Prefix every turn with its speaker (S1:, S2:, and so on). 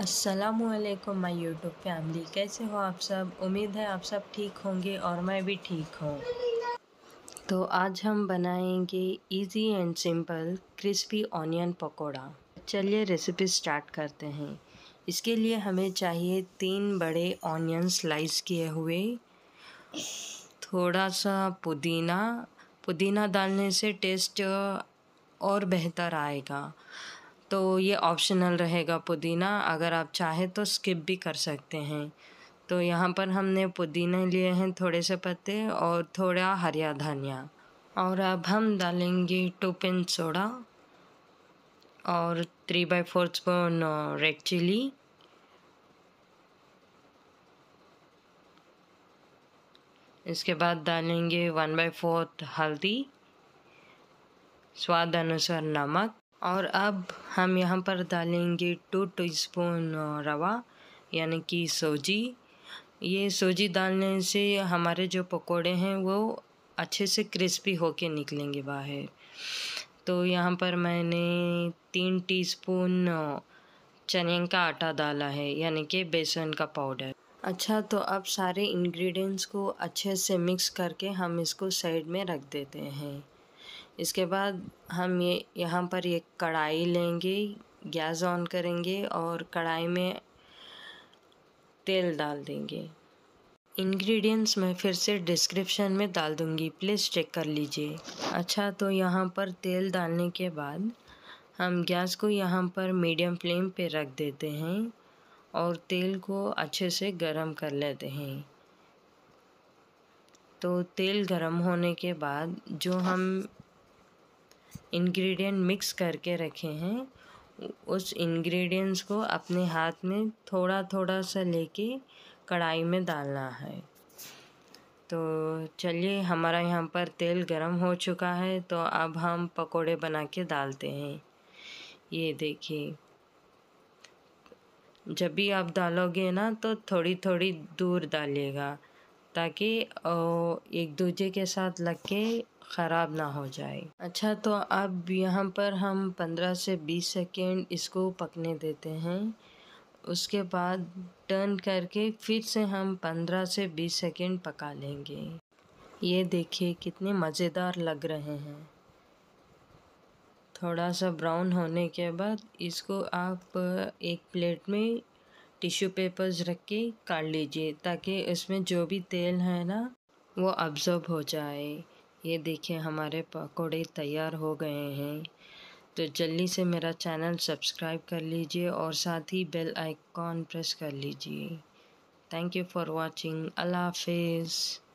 S1: असलकम my YouTube family कैसे हो आप सब उम्मीद है आप सब ठीक होंगे और मैं भी ठीक हूँ तो आज हम बनाएंगे easy and simple crispy onion pakoda चलिए रेसिपी स्टार्ट करते हैं इसके लिए हमें चाहिए तीन बड़े ऑनियन स्लाइस किए हुए थोड़ा सा पुदीना पुदीना डालने से टेस्ट और बेहतर आएगा तो ये ऑप्शनल रहेगा पुदीना अगर आप चाहें तो स्किप भी कर सकते हैं तो यहाँ पर हमने पुदीना लिए हैं थोड़े से पत्ते और थोड़ा हरिया धनिया और अब हम डालेंगे टू पिन सोडा और three by fourth spoon red chili इसके बाद डालेंगे वन बाई फोर्थ हल्दी स्वाद अनुसार नमक और अब हम यहाँ पर डालेंगे टू टी स्पून रवा यानी कि सोजी ये सोजी डालने से हमारे जो पकोड़े हैं वो अच्छे से क्रिस्पी होके निकलेंगे बाहर तो यहाँ पर मैंने तीन टीस्पून चने का आटा डाला है यानी कि बेसन का पाउडर अच्छा तो अब सारे इंग्रेडिएंट्स को अच्छे से मिक्स करके हम इसको साइड में रख देते हैं इसके बाद हम ये यहाँ पर एक कढ़ाई लेंगे गैस ऑन करेंगे और कढ़ाई में तेल डाल देंगे इंग्रेडिएंट्स मैं फिर से डिस्क्रिप्शन में डाल दूँगी प्लीज़ चेक कर लीजिए अच्छा तो यहाँ पर तेल डालने के बाद हम गैस को यहाँ पर मीडियम फ्लेम पे रख देते हैं और तेल को अच्छे से गरम कर लेते हैं तो तेल गरम होने के बाद जो हम इंग्रेडिएंट मिक्स करके रखे हैं उस इंग्रेडिएंट्स को अपने हाथ में थोड़ा थोड़ा सा लेके कढ़ाई में डालना है तो चलिए हमारा यहाँ पर तेल गरम हो चुका है तो अब हम पकोड़े बना के डालते हैं ये देखिए जब भी आप डालोगे ना तो थोड़ी थोड़ी दूर डालिएगा ताकि एक दूजे के साथ लग के ख़राब ना हो जाए अच्छा तो अब यहाँ पर हम 15 से 20 सेकेंड इसको पकने देते हैं उसके बाद टर्न करके फिर से हम 15 से 20 सेकेंड पका लेंगे ये देखिए कितने मज़ेदार लग रहे हैं थोड़ा सा ब्राउन होने के बाद इसको आप एक प्लेट में टिश्यू पेपर्स रख के काट लीजिए ताकि उसमें जो भी तेल है ना वो अब्जॉर्ब हो जाए ये देखिए हमारे पकौड़े तैयार हो गए हैं तो जल्दी से मेरा चैनल सब्सक्राइब कर लीजिए और साथ ही बेल आइकॉन प्रेस कर लीजिए थैंक यू फॉर वॉचिंग अल्लाह हाफिज़